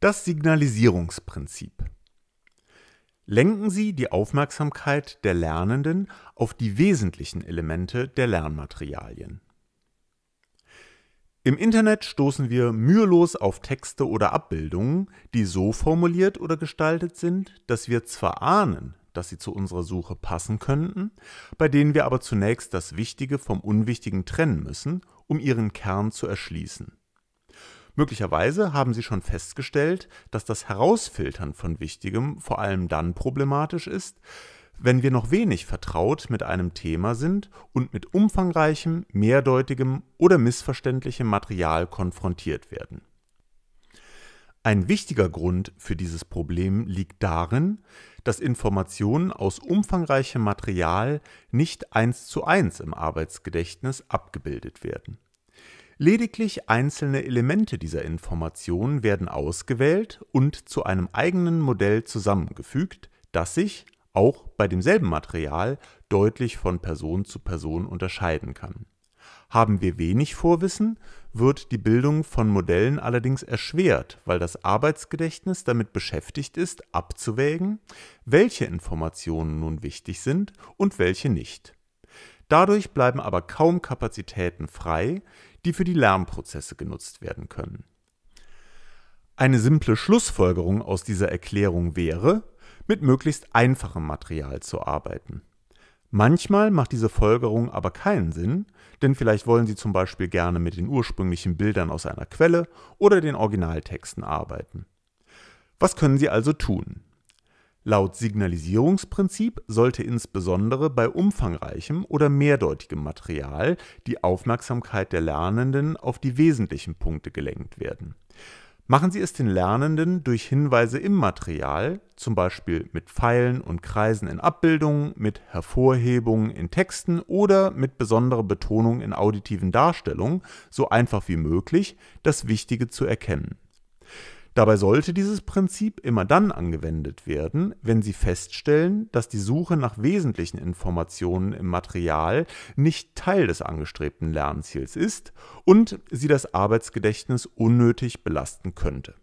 Das Signalisierungsprinzip. Lenken Sie die Aufmerksamkeit der Lernenden auf die wesentlichen Elemente der Lernmaterialien. Im Internet stoßen wir mühelos auf Texte oder Abbildungen, die so formuliert oder gestaltet sind, dass wir zwar ahnen, dass sie zu unserer Suche passen könnten, bei denen wir aber zunächst das Wichtige vom Unwichtigen trennen müssen, um ihren Kern zu erschließen. Möglicherweise haben Sie schon festgestellt, dass das Herausfiltern von Wichtigem vor allem dann problematisch ist, wenn wir noch wenig vertraut mit einem Thema sind und mit umfangreichem, mehrdeutigem oder missverständlichem Material konfrontiert werden. Ein wichtiger Grund für dieses Problem liegt darin, dass Informationen aus umfangreichem Material nicht eins zu eins im Arbeitsgedächtnis abgebildet werden. Lediglich einzelne Elemente dieser Information werden ausgewählt und zu einem eigenen Modell zusammengefügt, das sich – auch bei demselben Material – deutlich von Person zu Person unterscheiden kann. Haben wir wenig Vorwissen, wird die Bildung von Modellen allerdings erschwert, weil das Arbeitsgedächtnis damit beschäftigt ist, abzuwägen, welche Informationen nun wichtig sind und welche nicht. Dadurch bleiben aber kaum Kapazitäten frei, die für die Lernprozesse genutzt werden können. Eine simple Schlussfolgerung aus dieser Erklärung wäre, mit möglichst einfachem Material zu arbeiten. Manchmal macht diese Folgerung aber keinen Sinn, denn vielleicht wollen Sie zum Beispiel gerne mit den ursprünglichen Bildern aus einer Quelle oder den Originaltexten arbeiten. Was können Sie also tun? Laut Signalisierungsprinzip sollte insbesondere bei umfangreichem oder mehrdeutigem Material die Aufmerksamkeit der Lernenden auf die wesentlichen Punkte gelenkt werden. Machen Sie es den Lernenden durch Hinweise im Material, zum Beispiel mit Pfeilen und Kreisen in Abbildungen, mit Hervorhebungen in Texten oder mit besonderer Betonung in auditiven Darstellungen, so einfach wie möglich, das Wichtige zu erkennen. Dabei sollte dieses Prinzip immer dann angewendet werden, wenn Sie feststellen, dass die Suche nach wesentlichen Informationen im Material nicht Teil des angestrebten Lernziels ist und Sie das Arbeitsgedächtnis unnötig belasten könnte